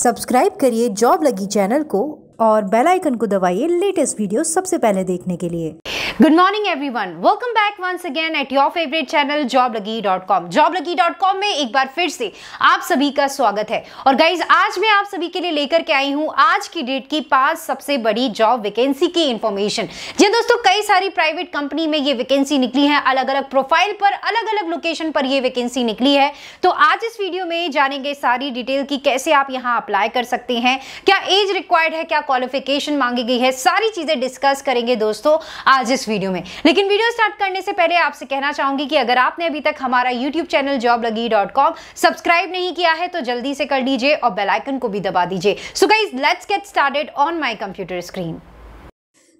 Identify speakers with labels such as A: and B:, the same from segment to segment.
A: subscribe करिए job लगी channel को और बेल आइकन को दबाइए लेटेस्ट वीडियो सबसे पहले देखने के लिए good morning everyone welcome back once again at your favourite channel job लगी डॉट कॉम जॉब लगी डॉट कॉम में एक बार फिर से आप सभी का स्वागत है और गाइज आज मैं आप सभी के लिए लेकर के आई हूँ आज की डेट की पांच सबसे बड़ी जॉब वैकेंसी की इन्फॉर्मेशन जी दोस्तों कई सारी प्राइवेट कंपनी में ये वैकेंसी निकली है अलग अलग प्रोफाइल पर अलग अलग लोकेशन पर ये वैकेंसी निकली है तो आज इस वीडियो में जानेंगे सारी डिटेल की कैसे आप यहाँ अप्लाई कर सकते हैं क्या एज रिक्वायर्ड है क्या क्वालिफिकेशन मांगी गई है सारी चीज़ें डिस्कस करेंगे दोस्तों आज इस वीडियो में लेकिन वीडियो स्टार्ट करने से पहले आपसे कहना चाहूंगी कि अगर आपने अभी तक हमारा यूट्यूब चैनल जॉब लगी सब्सक्राइब नहीं किया है तो जल्दी से कर लीजिए और बेलाइकन को भी दबा दीजिए so guys let's get started on my computer screen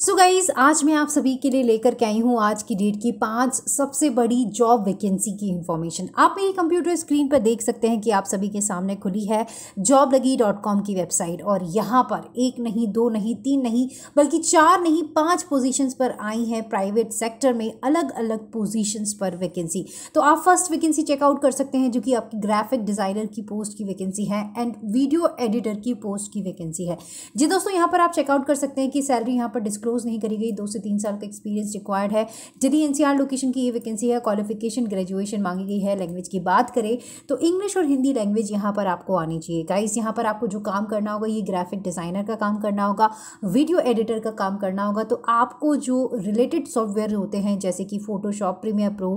A: so so guys आज मैं आप सभी के लिए लेकर के आई हूँ आज की डेट की पांच सबसे बड़ी जॉब वैकेंसी की इन्फॉर्मेशन आप मेरी कंप्यूटर स्क्रीन पर देख सकते हैं कि आप सभी के सामने खुली है जॉब लगी डॉट कॉम की वेबसाइट और यहाँ पर एक नहीं दो नहीं तीन नहीं बल्कि चार नहीं पाँच पोजीशंस पर आई हैं प्राइवेट सेक्टर में अलग अलग पोजिशंस पर वैकेंसी तो आप फर्स्ट वैकेंसी चेकआउट कर सकते हैं जो कि आपकी ग्राफिक डिज़ाइनर की पोस्ट की वैकेंसी है एंड वीडियो एडिटर की पोस्ट की वैकेंसी है जी दोस्तों यहाँ पर आप चेकआउट कर सकते हैं कि सैलरी यहाँ पर डिस्क्लोज क्लोज़ नहीं करी गई दो से तीन साल का एक्सपीरियंस रिक्वायर्ड है यदि एन लोकेशन की ये वैकेंसी है क्वालिफिकेशन ग्रेजुएशन मांगी गई है लैंग्वेज की बात करें तो इंग्लिश और हिंदी लैंग्वेज यहाँ पर आपको आनी चाहिए गाइस यहाँ पर आपको जो काम करना होगा ये ग्राफिक डिज़ाइनर का काम करना होगा वीडियो एडिटर का काम करना होगा तो आपको जो रिलेटेड सॉफ्टवेयर होते हैं जैसे कि Photoshop Premiere Pro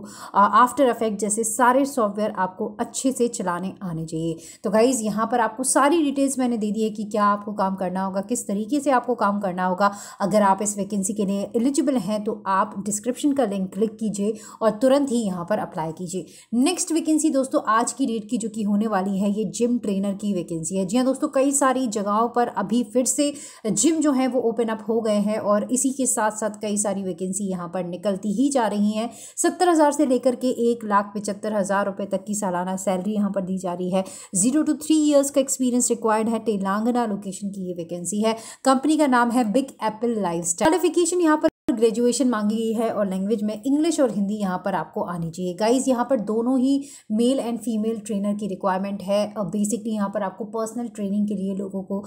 A: After Effect जैसे सारे सॉफ्टवेयर आपको अच्छे से चलाने आने चाहिए तो गाइज़ यहाँ पर आपको सारी डिटेल्स मैंने दे दी है कि क्या आपको काम करना होगा किस तरीके से आपको काम करना होगा अगर आप इस वैकेंसी के लिए एलिजिबल हैं तो आप डिस्क्रिप्शन का लिंक क्लिक कीजिए और तुरंत ही यहाँ पर अप्लाई कीजिए नेक्स्ट वैकेंसी दोस्तों आज की डेट की जो कि होने वाली है ये जिम ट्रेनर की वैकेंसी है जी हाँ दोस्तों कई सारी जगहों पर अभी फिर से जिम जो है वो ओपन अप हो गए हैं और इसी के साथ साथ कई सारी वैकेंसी यहाँ पर निकलती ही जा रही हैं सत्तर हज़ार से लेकर के एक लाख पचहत्तर हज़ार रुपये तक की सालाना सैलरी यहाँ पर दी जा रही है जीरो टू थ्री ईयर्स का एक्सपीरियंस रिक्वायर्ड है तेलंगाना लोकेशन की ये वैकेंसी है कंपनी का नाम है Big Apple Life Insta qualification यहाँ पर ग्रेजुएशन मांगी गई है और लैंग्वेज में इंग्लिश और हिंदी यहाँ पर आपको आनी चाहिए गाइज यहाँ पर दोनों ही मेल एंड फीमेल ट्रेनर की रिक्वायरमेंट है बेसिकली uh, यहाँ पर आपको पर्सनल ट्रेनिंग के लिए लोगों को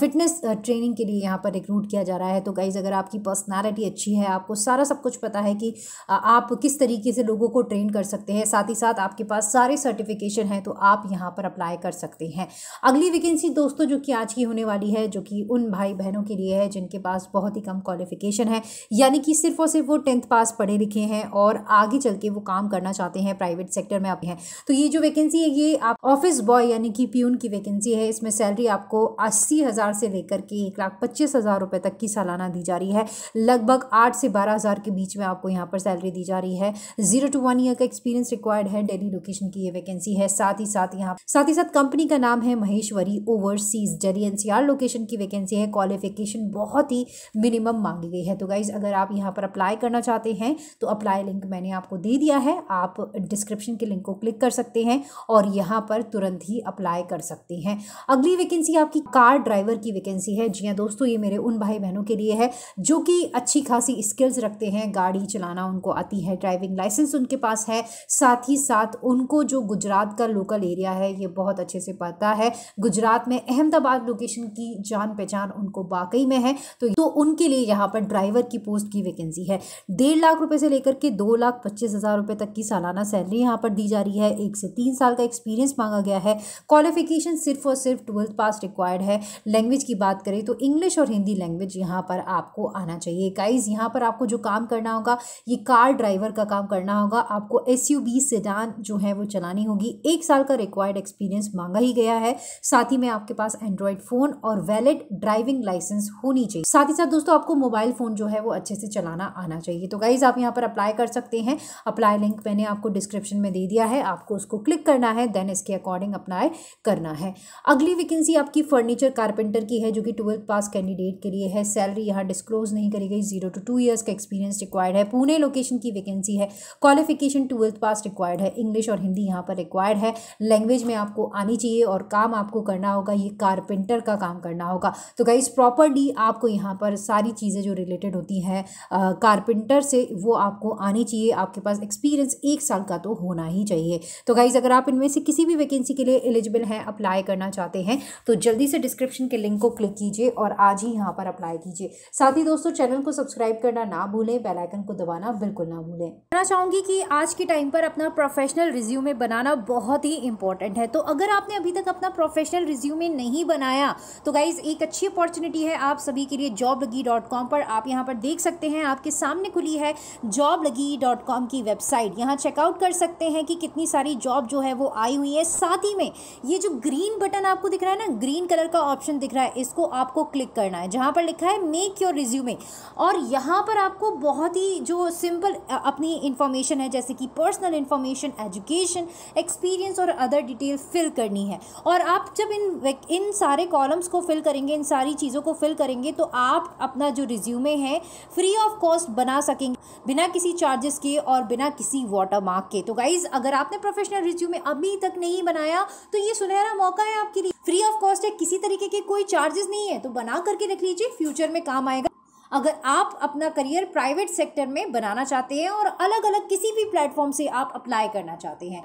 A: फिटनेस uh, ट्रेनिंग uh, के लिए यहाँ पर रिक्रूट किया जा रहा है तो गाइज अगर आपकी पर्सनैलिटी अच्छी है आपको सारा सब कुछ पता है कि आप किस तरीके से लोगों को ट्रेन कर सकते हैं साथ ही साथ आपके पास सारे सर्टिफिकेशन हैं तो आप यहाँ पर अप्लाई कर सकते हैं अगली वैकेंसी दोस्तों जो कि आज की होने वाली है जो कि उन भाई बहनों के लिए है जिनके पास बहुत ही कम क्वालिफिकेशन है यानी कि सिर्फ और सिर्फ वो टेंथ पास पढ़े लिखे हैं और आगे चल के वो काम करना चाहते हैं प्राइवेट सेक्टर में आप हैं तो ये जो वैकेंसी है ये आप ऑफिस बॉय यानी कि प्यून की वैकेंसी है इसमें सैलरी आपको अस्सी हज़ार से लेकर के एक लाख पच्चीस हज़ार रुपये तक की सालाना दी जा रही है लगभग आठ से बारह हज़ार के बीच में आपको यहाँ पर सैलरी दी जा रही है जीरो टू वन ईयर का एक्सपीरियंस रिक्वायर्ड है डेली लोकेशन की ये वैकेंसी है साथ ही साथ यहाँ साथ ही साथ कंपनी का नाम है Maheshwari overseas Delhi NCR location की वैकेंसी है क्वालिफिकेशन बहुत ही मिनिमम मांगी गई है तो गाइज अगर अगर आप यहाँ पर अप्लाई करना चाहते हैं तो अप्लाई लिंक मैंने आपको दे दिया है आप डिस्क्रिप्शन के लिंक को क्लिक कर सकते हैं और यहाँ पर तुरंत ही अप्लाई कर सकते हैं अगली वैकेंसी आपकी कार ड्राइवर की वैकेंसी है जी हाँ दोस्तों ये मेरे उन भाई बहनों के लिए है जो कि अच्छी खासी स्किल्स रखते हैं गाड़ी चलाना उनको आती है ड्राइविंग लाइसेंस उनके पास है साथ ही साथ उनको जो गुजरात का लोकल एरिया है ये बहुत अच्छे से पता है गुजरात में अहमदाबाद लोकेशन की जान पहचान उनको वाकई में है तो, तो उनके लिए यहाँ पर ड्राइवर की पोस्ट पोस्ट की वैकेंसी है डेढ़ लाख रुपए से लेकर के दो लाख पच्चीस हज़ार रुपए तक की सालाना सैलरी यहाँ पर दी जा रही है एक से तीन साल का एक्सपीरियंस मांगा गया है क्वालिफिकेशन सिर्फ और सिर्फ ट्वेल्थ पास रिक्वायर्ड है लैंग्वेज की बात करें तो इंग्लिश और हिंदी लैंग्वेज यहाँ पर आपको आना चाहिए गाइज यहाँ पर आपको जो काम करना होगा ये कार ड्राइवर का काम करना होगा आपको एस यू जो है वो चलानी होगी एक साल का रिक्वायर्ड एक्सपीरियंस मांगा ही गया है साथ ही में आपके पास एंड्रॉयड फ़ोन और वैलिड ड्राइविंग लाइसेंस होनी चाहिए साथ ही साथ दोस्तों आपको मोबाइल फ़ोन जो है वो अच्छे अच्छे से चलाना आना चाहिए तो गाइज़ आप यहाँ पर अप्लाई कर सकते हैं अप्लाई लिंक मैंने आपको डिस्क्रिप्शन में दे दिया है आपको उसको क्लिक करना है देन इसके अकॉर्डिंग अप्लाई करना है अगली वैकेंसी आपकी फर्नीचर कारपेंटर की है जो कि ट्वेल्थ पास कैंडिडेट के लिए है सैलरी यहाँ डिस्क्लोज नहीं करी गई जीरो टू टू ईयर्स का एक्सपीरियंस रिक्वायर्ड है पुणे लोकेशन की वैकेंसी है क्वालिफिकेशन ट्वेल्थ पास रिक्वायर्ड है इंग्लिश और हिंदी यहाँ पर रिक्वायर्ड है लैंग्वेज में आपको आनी चाहिए और काम आपको करना होगा ये कारपेंटर का काम करना होगा तो गाइज प्रॉपरली आपको यहाँ पर सारी चीज़ें जो रिलेटेड होती हैं कारपेंटर से वो आपको आनी चाहिए आपके पास एक्सपीरियंस एक साल का तो होना ही चाहिए तो गाइज़ अगर आप इनमें से किसी भी वैकेंसी के लिए एलिजिबल हैं अप्लाई करना चाहते हैं तो जल्दी से डिस्क्रिप्शन के लिंक को क्लिक कीजिए और आज ही यहाँ पर अप्लाई कीजिए साथ ही दोस्तों चैनल को सब्सक्राइब करना ना भूलें बेलाइकन को दबाना बिल्कुल ना भूलें कहना चाहूँगी कि आज के टाइम पर अपना प्रोफेशनल रिज्यूमे बनाना बहुत ही इंपॉर्टेंट है तो अगर आपने अभी तक अपना प्रोफेशनल रिज्यूमे नहीं बनाया तो गाइज़ एक अच्छी अपॉर्चुनिटी है आप सभी के लिए जॉब पर आप यहाँ पर देख सकते सकते हैं आपके सामने खुली है जॉब लगी डॉट कॉम की वेबसाइट यहाँ चेकआउट कर सकते हैं कि कितनी सारी जॉब जो है वो आई हुई है साथ ही में ये जो ग्रीन बटन आपको दिख रहा है ना ग्रीन कलर का ऑप्शन दिख रहा है इसको आपको क्लिक करना है जहाँ पर लिखा है मेक योर रिज्यूमे और यहाँ पर आपको बहुत ही जो सिंपल अपनी इंफॉर्मेशन है जैसे कि पर्सनल इंफॉर्मेशन एजुकेशन एक्सपीरियंस और अदर डिटेल फिल करनी है और आप जब इन इन सारे कॉलम्स को फिल करेंगे इन सारी चीज़ों को फिल करेंगे तो आप अपना जो रिज्यूमे है फ्री ऑफ कॉस्ट बना सकेंगे बिना किसी चार्जेस के और बिना किसी वाटर मार्क के तो गाइज अगर आपने प्रोफेशनल रिज्यूमे अभी तक नहीं बनाया तो ये सुनहरा मौका है आपके लिए फ्री ऑफ कॉस्ट है किसी तरीके के कोई चार्जेस नहीं है तो बना करके रख लीजिए फ्यूचर में काम आएगा अगर आप अपना करियर प्राइवेट सेक्टर में बनाना चाहते हैं और अलग अलग किसी भी प्लेटफॉर्म से आप अप्लाई करना चाहते हैं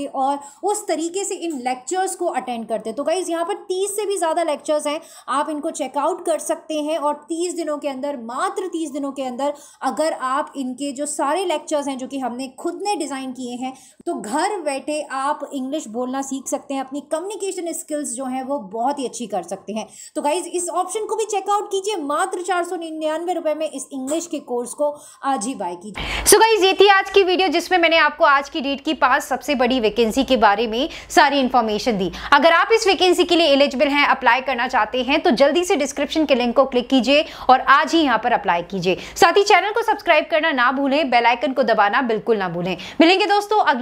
A: थे और उस तरीके से इन लेक्चर्स को अटेंड करते तो गाइज़ यहाँ पर तीस से भी ज़्यादा लेक्चर्स हैं आप इनको चेकआउट कर सकते हैं और तीस दिनों के अंदर मात्र तीस दिनों के अंदर अगर आप इनके जो सारे लेक्चर्स हैं जो कि हमने खुद ने डिज़ाइन किए हैं तो घर बैठे आप इंग्लिश बोलना सीख सकते हैं अपनी कम्युनिकेशन स्किल्स जो हैं वो बहुत ही अच्छी कर सकते हैं तो गाइज़ इस ऑप्शन को भी चेकआउट कीजिए मात्र चार सौ निन्यानवे रुपये में इस इंग्लिश के कोर्स को आज ही बाय कीजिए सो गाइज ये थी आज की वीडियो जिसमें मैंने आपको आज की डेट की पांच सबसे बड़ी वाली वैकेंसी के बारे में सारी इंफॉर्मेशन दी अगर आप इस वैकेंसी के लिए एलिजिबल हैं अप्लाई करना चाहते हैं तो जल्दी से डिस्क्रिप्शन के लिंक को क्लिक कीजिए और आज ही यहाँ पर अप्लाई कीजिए साथ ही चैनल को सब्सक्राइब करना ना भूलें बेलाइकन को दबाना बिल्कुल ना भूलें मिलेंगे दोस्तों अगली